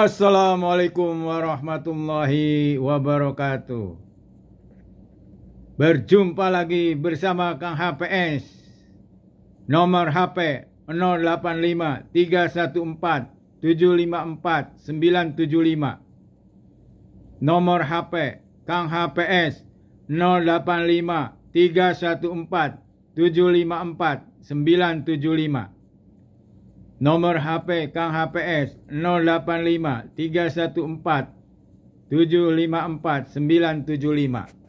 Assalamualaikum warahmatullahi wabarakatuh. Berjumpa lagi bersama Kang HPS. Nomor HP 085 314 754 975. Nomor HP Kang HPS 085 314 754 975. Nomor HP Kang HPS 085 314 754 975